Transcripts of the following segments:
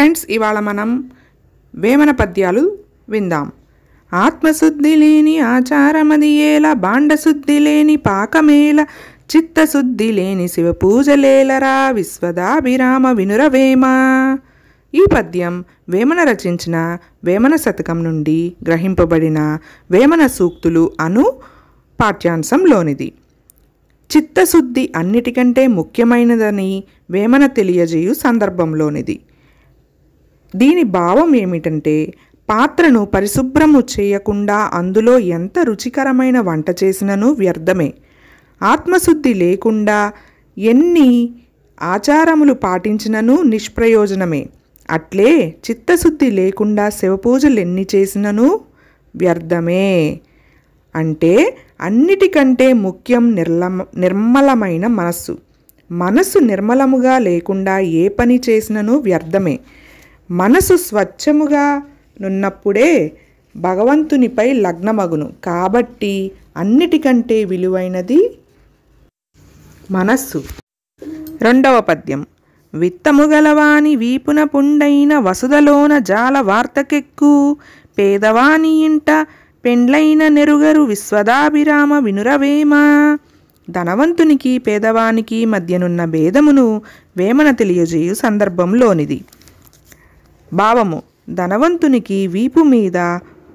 friends ఇవాళ మనం వేమన పద్యాలు విందాం ఆత్మశుద్ధి లేని ఆచారమది ఏలా బాండశుద్ధి లేని పాకమేల చిత్తశుద్ధి లేని శివ పూజలేలరా విశ్వదాభిరామ వినురవేమ ఈ పద్యం వేమన రచించిన వేమన శతకం నుండి గ్రహింపబడిన వేమన సూక్తులు అను పాఠ్యాంశంలోనిది చిత్తశుద్ధి అన్నిటికంటే ముఖ్యమైనదని వేమన తెలియజేయు సందర్భంలోనిది దీని భావం ఏమిటంటే పాత్రను పరిశుభ్రము చేయకుండా అందులో ఎంత రుచికరమైన వంట చేసినను వ్యర్థమే ఆత్మశుద్ధి లేకుండా ఎన్ని ఆచారములు పాటించినను నిష్ప్రయోజనమే అట్లే చిత్తశుద్ధి లేకుండా శివపూజలు ఎన్ని చేసినను వ్యర్థమే అంటే అన్నిటికంటే ముఖ్యం నిర్లమ నిర్మలమైన మనస్సు మనస్సు నిర్మలముగా లేకుండా ఏ పని చేసినను వ్యర్థమే మనసు స్వచ్ఛముగా నున్నప్పుడే భగవంతునిపై లగ్నమగును కాబట్టి అన్నిటికంటే విలువైనది మనస్సు రెండవ పద్యం విత్తము గలవాణి వీపున పుండైన వసుదలోన జాల వార్తకెక్కు పేదవాని ఇంట పెండ్లైన నెరుగరు విశ్వదాభిరామ వినురవేమ ధనవంతునికి పేదవానికి మధ్యనున్న భేదమును వేమన తెలియజేయు సందర్భంలోనిది భావము ధనవంతునికి వీపు మీద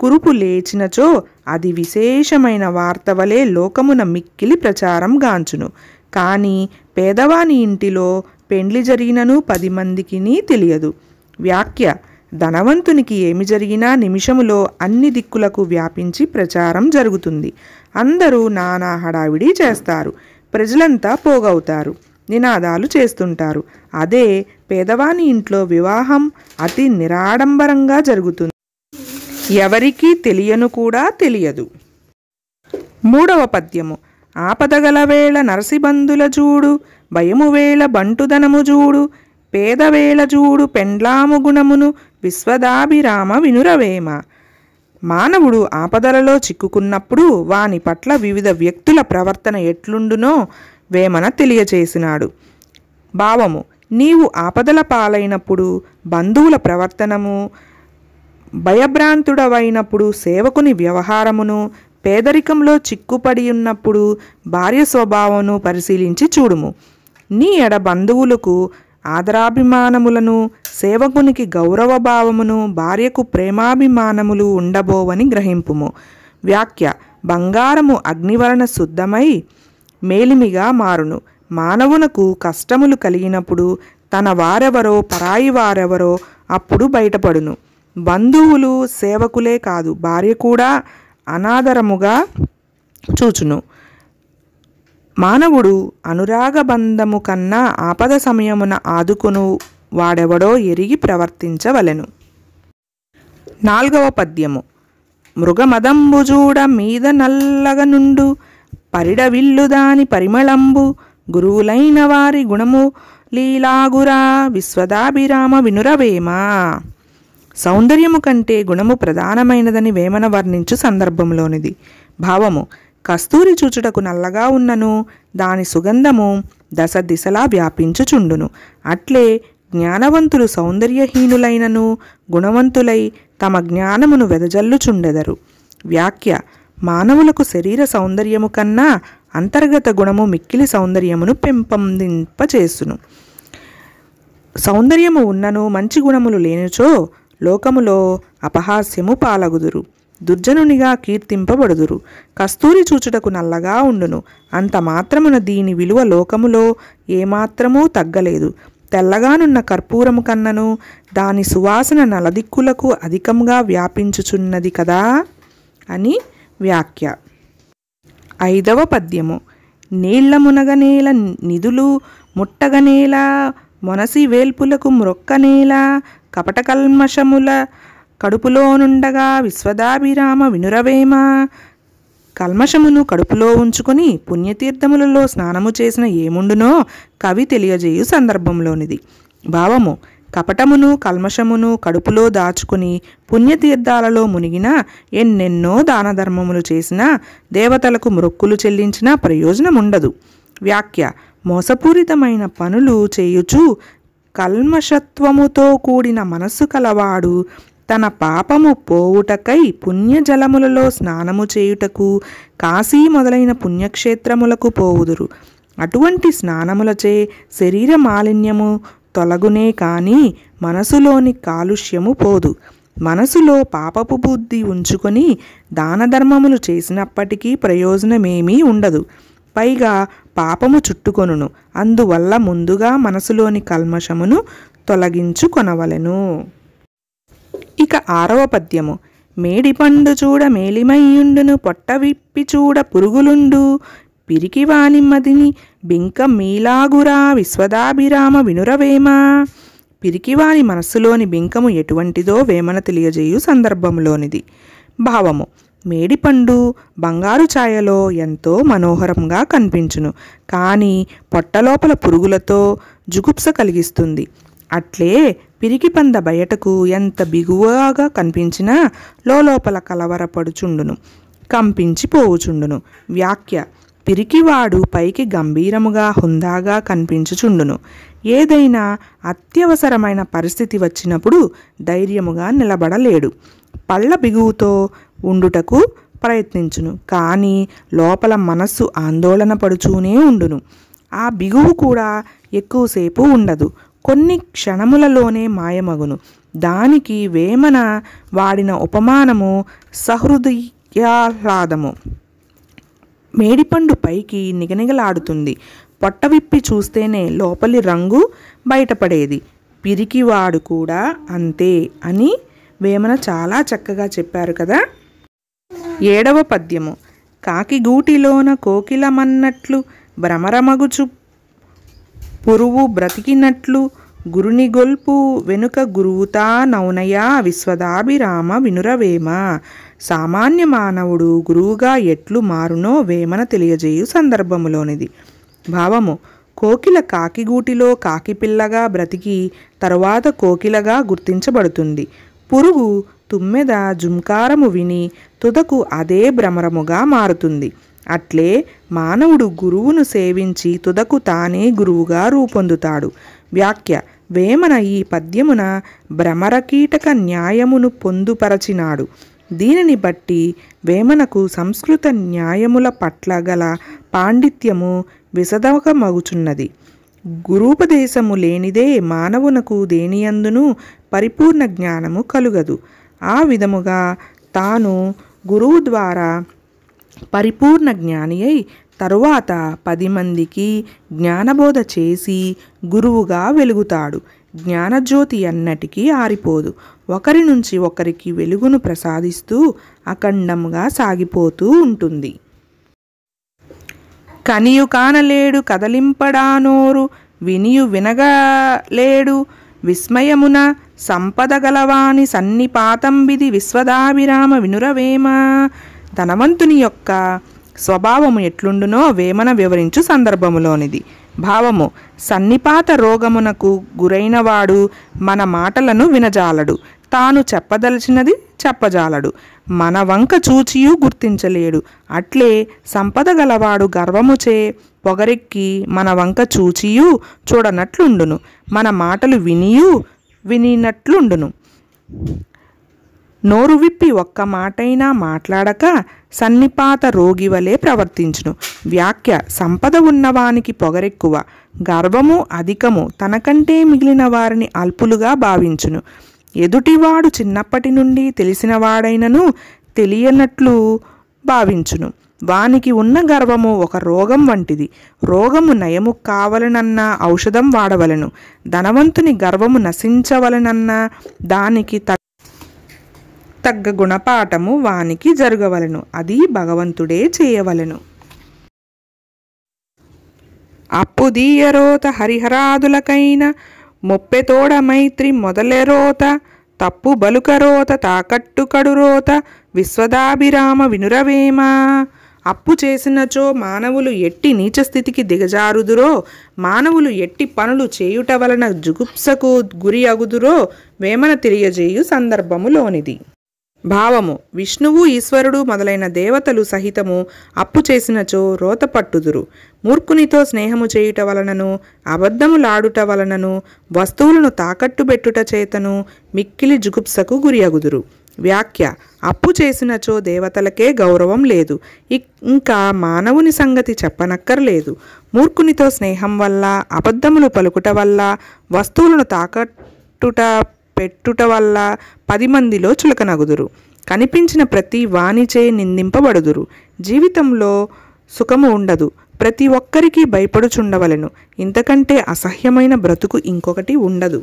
కురుపు లేచినచో అది విశేషమైన వార్త వలె లోకమున మిక్కిలి ప్రచారం గాంచును కానీ పేదవాని ఇంటిలో పెండ్లి జరిగినను పది మందికిని తెలియదు వ్యాఖ్య ధనవంతునికి ఏమి జరిగినా నిమిషములో అన్ని దిక్కులకు వ్యాపించి ప్రచారం జరుగుతుంది అందరూ నానా హడావిడి చేస్తారు ప్రజలంతా పోగవుతారు నినాదాలు చేస్తుంటారు అదే పేదవాని ఇంట్లో వివాహం అతి నిరాడంబరంగా జరుగుతుంది ఎవరికీ తెలియను కూడా తెలియదు మూడవ పద్యము ఆపదగల వేళ నరసిబంధుల జూడు భయము వేళ బంటుదనము జూడు పేదవేళ జూడు పెండ్లాము గుణమును విశ్వదాభిరామ వినురవేమ మానవుడు ఆపదలలో చిక్కుకున్నప్పుడు వాని పట్ల వివిధ వ్యక్తుల ప్రవర్తన ఎట్లుండునో వేమన తెలియచేసినాడు భావము నీవు ఆపదల పాలైనప్పుడు బంధువుల ప్రవర్తనము భయభ్రాంతుడవైనప్పుడు సేవకుని వ్యవహారమును పేదరికంలో చిక్కుపడి ఉన్నప్పుడు భార్య స్వభావమును పరిశీలించి చూడుము నీ ఎడ బంధువులకు ఆదరాభిమానములను సేవకునికి గౌరవభావమును భార్యకు ప్రేమాభిమానములు ఉండబోవని గ్రహింపుము వ్యాఖ్య బంగారము అగ్నివలన శుద్ధమై మేలిమిగా మారును మానవునకు కష్టములు కలిగినప్పుడు తన వారెవరో పరాయి వారెవరో అప్పుడు బయటపడును బంధువులు సేవకులే కాదు భార్య కూడా అనాదరముగా చూచును మానవుడు అనురాగ బంధము కన్నా ఆపద సమయమున ఆదుకును వాడెవడో ఎరిగి ప్రవర్తించవలెను నాల్గవ పద్యము మృగమదంబుజూడ మీద నల్లగనుండు పరిడవిల్లు దాని పరిమళంబు గురువులైన వారి గుణము లీలాగురా విశ్వదాభిరామ వినురవేమ సౌందర్యము కంటే గుణము ప్రధానమైనదని వేమన వర్ణించు సందర్భంలోనిది భావము కస్తూరి చూచుటకు నల్లగా ఉన్నను దాని సుగంధము దశ దిశలా వ్యాపించుచుండును అట్లే జ్ఞానవంతులు సౌందర్యహీనులైనను గుణవంతులై తమ జ్ఞానమును వెదజల్లుచుండెదరు వ్యాఖ్య మానవులకు శరీర సౌందర్యము కన్నా అంతర్గత గుణము మిక్కిలి సౌందర్యమును పెంపొందింపచేసును సౌందర్యము ఉన్నను మంచి గుణములు లేనిచో లోకములో అపహాస్యము పాలగుదురు దుర్జనునిగా కీర్తింపబడుదురు కస్తూరి చూచుటకు నల్లగా ఉండును అంత మాత్రమున దీని విలువ లోకములో ఏమాత్రమూ తగ్గలేదు తెల్లగానున్న కర్పూరము కన్నను దాని సువాసన నలదిక్కులకు అధికంగా వ్యాపించుచున్నది కదా అని వ్యాఖ్య ఐదవ పద్యము నీళ్ల మునగనేల నిధులు ముట్టగనేల మొనసి వేల్పులకు మ్రొక్కనేల కపట కల్మషముల నుండగా విశ్వదాభిరామ వినురవేమ కల్మషమును కడుపులో ఉంచుకొని పుణ్యతీర్థములలో స్నానము చేసిన ఏముండునో కవి తెలియజేయు సందర్భంలోనిది భావము కపటమును కల్మషమును కడుపులో దాచుకుని పుణ్యతీర్థాలలో మునిగినా ఎన్నెన్నో దానధర్మములు చేసినా దేవతలకు మొక్కులు చెల్లించినా ప్రయోజనముండదు వ్యాఖ్య మోసపూరితమైన పనులు చేయుచు కల్మషత్వముతో కూడిన మనస్సు కలవాడు తన పాపము పోవుటకై పుణ్యజలములలో స్నానము చేయుటకు కాశీ మొదలైన పుణ్యక్షేత్రములకు పోవుదురు అటువంటి స్నానములచే శరీర మాలిన్యము తొలగునే కానీ మనసులోని కాలుష్యము పోదు మనసులో పాపపు బుద్ధి ఉంచుకొని దానధర్మములు చేసినప్పటికీ ప్రయోజనమేమీ ఉండదు పైగా పాపము చుట్టుకొనును అందువల్ల ముందుగా మనసులోని కల్మషమును తొలగించుకొనవలెను ఇక ఆరవ పద్యము మేడిపండు చూడ మేలిమయ్యుండును పొట్ట విప్పి చూడ పురుగులుండు పిరికివానిమ్మదిని బింక మీలాగురా విశ్వదాభిరామ వినురవేమ పిరికివాని మనస్సులోని బింకము ఎటువంటిదో వేమన తెలియజేయు సందర్భంలోనిది భావము మేడిపండు బంగారు ఛాయలో ఎంతో మనోహరంగా కనిపించును కానీ పొట్టలోపల పురుగులతో జుగుప్స కలిగిస్తుంది అట్లే పిరికిపంద బయటకు ఎంత బిగువగా కనిపించినా లోపల కలవరపడుచుండును కంపించిపోవుచుండును వ్యాఖ్య పిరికివాడు పైకి గంభీరముగా హుందాగా కనిపించుచుండును ఏదైనా అత్యవసరమైన పరిస్థితి వచ్చినప్పుడు ధైర్యముగా నిలబడలేడు పళ్ళ బిగువుతో ఉండుటకు ప్రయత్నించును కానీ లోపల మనస్సు ఆందోళన పడుచూనే ఉండును ఆ బిగువు కూడా ఎక్కువసేపు ఉండదు కొన్ని క్షణములలోనే మాయమగును దానికి వేమన వాడిన ఉపమానము సహృదయాహ్లాదము మేడిపండు పైకి నిగనిగలాడుతుంది పొట్ట విప్పి చూస్తేనే లోపలి రంగు బయటపడేది పిరికివాడు కూడా అంతే అని వేమన చాలా చక్కగా చెప్పారు కదా ఏడవ పద్యము కాకిగూటిలోన కోకిలమన్నట్లు భ్రమరమగుచు పురువు బ్రతికినట్లు గురుని గొల్పు వెనుక గురువుతా నౌనయా విశ్వదాభిరామ వినురవేమ సామాన్య మానవుడు గురువుగా ఎట్లు మారునో వేమన తెలియజేయు సందర్భములోనిది భావము కోకిల కాకిగూటిలో కాకిపిల్లగా బ్రతికి తరువాత కోకిలగా గుర్తించబడుతుంది పురుగు తుమ్మెద జుంకారము విని తుదకు అదే భ్రమరముగా మారుతుంది అట్లే మానవుడు గురువును సేవించి తుదకు తానే గురువుగా రూపొందుతాడు వ్యాఖ్య వేమన ఈ పద్యమున భ్రమరకీటక న్యాయమును పొందుపరచినాడు దీనిని బట్టి వేమనకు సంస్కృత న్యాయముల పట్ల గల పాండిత్యము విశదమగుచున్నది గురూపదేశము లేనిదే మానవునకు దేనియందును పరిపూర్ణ జ్ఞానము కలుగదు ఆ విధముగా తాను గురువు ద్వారా పరిపూర్ణ జ్ఞాని అయి తరువాత పది మందికి జ్ఞానబోధ చేసి గురువుగా వెలుగుతాడు జ్ఞానజ్యోతి అన్నటికి ఆరిపోదు ఒకరి నుంచి ఒకరికి వెలుగును ప్రసాదిస్తూ అఖండంగా సాగిపోతూ ఉంటుంది కనియు కానలేడు కదలింపడానోరు వినియు వినగలేడు విస్మయమున సంపద గలవాణి సన్నిపాతంబిది విశ్వదాభిరామ వినురవేమ ధనవంతుని యొక్క స్వభావము ఎట్లుండునో వేమన వివరించు సందర్భములోనిది భావము సన్నిపాత రోగమునకు గురైనవాడు మన మాటలను వినజాలడు తాను చెప్పదలిచినది చెప్పజాలడు మన వంక చూచియూ గుర్తించలేడు అట్లే సంపద గలవాడు గర్వముచే పొగరెక్కి మన వంక చూచియూ చూడనట్లుండును మన మాటలు వినియూ వినినట్లుండును నోరు విప్పి ఒక్క మాటైనా మాట్లాడక సన్నిపాత రోగి వలె ప్రవర్తించును వ్యాఖ్య సంపద ఉన్నవానికి పొగరెక్కువ గర్వము అధికము తనకంటే మిగిలిన వారిని అల్పులుగా భావించును ఎదుటివాడు చిన్నప్పటి నుండి తెలిసినవాడైనను తెలియనట్లు భావించును వానికి ఉన్న గర్వము ఒక రోగం వంటిది రోగము నయము కావలనన్న ఔషధం వాడవలను ధనవంతుని గర్వము నశించవలనన్న దానికి తగ్గ గుణపాఠము వానికి జరగవలను అది భగవంతుడే చేయవలను అప్పుదీయరోత హరిహరాదులకైన మొప్పెతోడ మైత్రి మొదలెరోత తప్పు బలుకరోత తాకట్టు కడురోత విశ్వదాభిరామ వినురవేమా అప్పు చేసినచో మానవులు ఎట్టి నీచస్థితికి దిగజారుదురో మానవులు ఎట్టి పనులు చేయుట వలన జుగుప్సకు గురి అగుదురో వేమన తెలియజేయు సందర్భములోనిది భావము విష్ణువు ఈశ్వరుడు మొదలైన దేవతలు సహితము అప్పు చేసినచో రోతపట్టుదురు మూర్ఖునితో స్నేహము చేయుట వలనను అబద్ధములాడుట వలనను వస్తువులను తాకట్టు పెట్టుట చేతను మిక్కిలి జుగుప్సకు గురియగుదురు వ్యాఖ్య అప్పు చేసినచో దేవతలకే గౌరవం లేదు ఇంకా మానవుని సంగతి చెప్పనక్కర్లేదు మూర్ఖునితో స్నేహం వల్ల అబద్ధములు పలుకుట వల్ల వస్తువులను తాకట్టుట పెట్టుట వల్ల పది మందిలో చులకనగుదురు కనిపించిన ప్రతి వాణిచే నిందింపబడుదురు జీవితంలో సుఖము ఉండదు ప్రతి ఒక్కరికి భయపడుచుండవలను ఇంతకంటే అసహ్యమైన బ్రతుకు ఇంకొకటి ఉండదు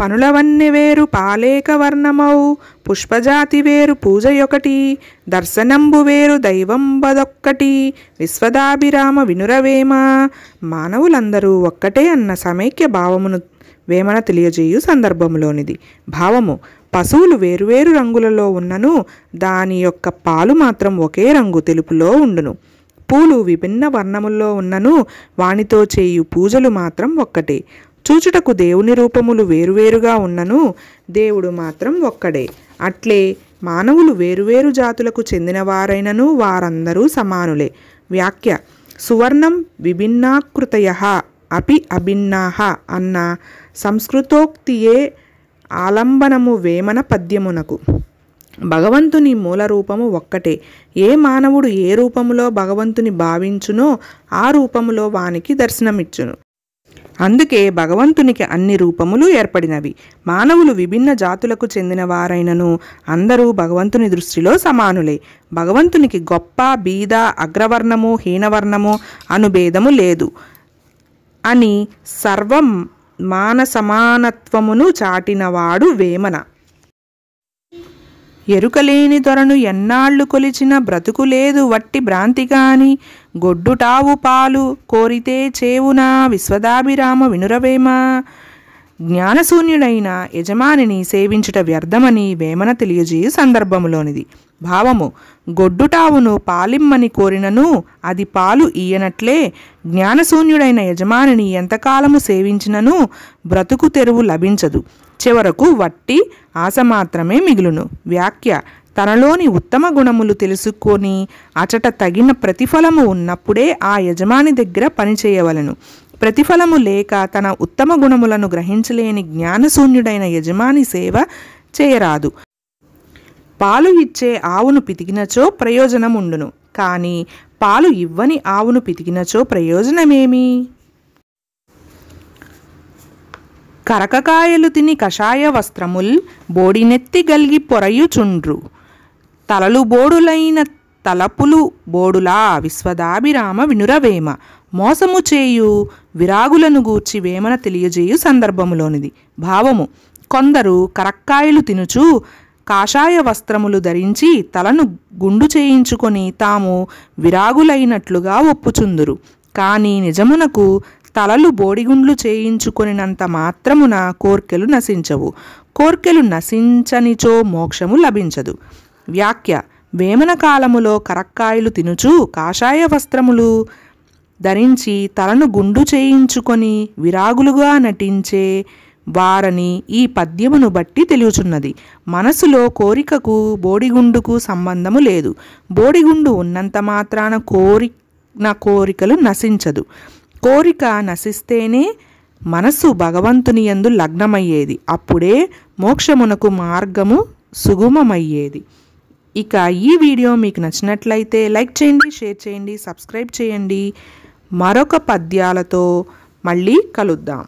పనులవన్నీ వేరు పాలేక వర్ణమౌ పుష్పజాతి వేరు పూజ ఒకటి దర్శనంబు వేరు దైవం బదొక్కటి విశ్వదాభిరామ వినురవేమ మానవులందరూ ఒక్కటే అన్న సమైక్య భావమును వేమన తెలియజేయు సందర్భంలోనిది భావము పశువులు వేరువేరు రంగులలో ఉన్నను దాని యొక్క పాలు మాత్రం ఒకే రంగు తెలుపులో ఉండును పూలు విభిన్న వర్ణముల్లో ఉన్నను వానితో చేయు పూజలు మాత్రం ఒక్కటే చూచుటకు దేవుని రూపములు వేరువేరుగా ఉన్నను దేవుడు మాత్రం ఒక్కడే అట్లే మానవులు వేరువేరు జాతులకు చెందినవారైనను వారందరూ సమానులే వ్యాఖ్య సువర్ణం విభిన్నాకృతయ అపి అభిన్నాహ అన్న సంస్కృతోక్తియే ఆలంబనము వేమన పద్యమునకు భగవంతుని మూల రూపము ఒక్కటే ఏ మానవుడు ఏ రూపములో భగవంతుని భావించునో ఆ రూపములో వానికి దర్శనమిచ్చును అందుకే భగవంతునికి అన్ని రూపములు ఏర్పడినవి మానవులు విభిన్న జాతులకు చెందిన వారైనను అందరూ భగవంతుని దృష్టిలో సమానులే భగవంతునికి గొప్ప బీద అగ్రవర్ణము హీనవర్ణము అనుభేదము లేదు అని సర్వం మానసమానత్వమును చాటినవాడు వేమన ఎరుకలేని దొరను ఎన్నాళ్ళు కొలిచిన బ్రతుకులేదు వట్టి భ్రాంతి కాని గొడ్డుటావు పాలు కోరితే చేవునా విశ్వదాభిరామ వినురవేమా జ్ఞానశూన్యుడైన యజమానిని సేవించుట వ్యర్థమని వేమన తెలియజేయు సందర్భములోనిది భావము గొడ్డుటావును పాలిమ్మని కోరినను అది పాలు ఈయనట్లే జ్ఞానశూన్యుడైన యజమానిని ఎంతకాలము సేవించినను బ్రతుకు తెరువు లభించదు చివరకు వట్టి ఆశ మాత్రమే మిగులును వ్యాఖ్య తనలోని ఉత్తమ గుణములు తెలుసుకొని అచట తగిన ప్రతిఫలము ఉన్నప్పుడే ఆ యజమాని దగ్గర పనిచేయవలను ప్రతిఫలము లేక తన ఉత్తమ గుణములను గ్రహించలేని జ్ఞానశూన్యుడైన యజమాని సేవ చేయరాదు పాలు ఇచ్చే ఆవును పితికినచో ప్రయోజనం కానీ పాలు ఇవ్వని ఆవును పితికినచో ప్రయోజనమేమి కరకకాయలు తిని కషాయ వస్త్రముల్ బోడినెత్తి గల్గి పొరయుచుండ్రు తలలు బోడులైన తలపులు బోడులా విశ్వదాభిరామ వినురవేమ మోసము చేయు విరాగులను గూర్చి వేమన తెలియజేయు సందర్భములోనిది భావము కొందరు కరక్కాయలు తినుచు కాషాయ వస్త్రములు ధరించి తలను గుండు చేయించుకొని తాము విరాగులైనట్లుగా ఒప్పుచుందురు కానీ నిజమునకు తలలు బోడిగుండ్లు చేయించుకొనినంత మాత్రమున కోర్కెలు నశించవు కోర్కెలు నశించనిచో మోక్షము లభించదు వ్యాఖ్య వేమన కాలములో కరక్కాయలు తినుచు కాషాయ వస్త్రములు ధరించి తలను గుండు చేయించుకొని విరాగులుగా నటించే వారని ఈ పద్యమును బట్టి తెలియచున్నది మనసులో కోరికకు బోడిగుండుకు సంబంధము లేదు బోడిగుండు ఉన్నంత మాత్రాన కోరి నా కోరికలు నశించదు కోరిక నశిస్తేనే మనసు భగవంతుని యందు లగ్నమయ్యేది అప్పుడే మోక్షమునకు మార్గము సుగమమయ్యేది ఇక ఈ వీడియో మీకు నచ్చినట్లయితే లైక్ చేయండి షేర్ చేయండి సబ్స్క్రైబ్ చేయండి మరొక పద్యాలతో మళ్ళీ కలుద్దాం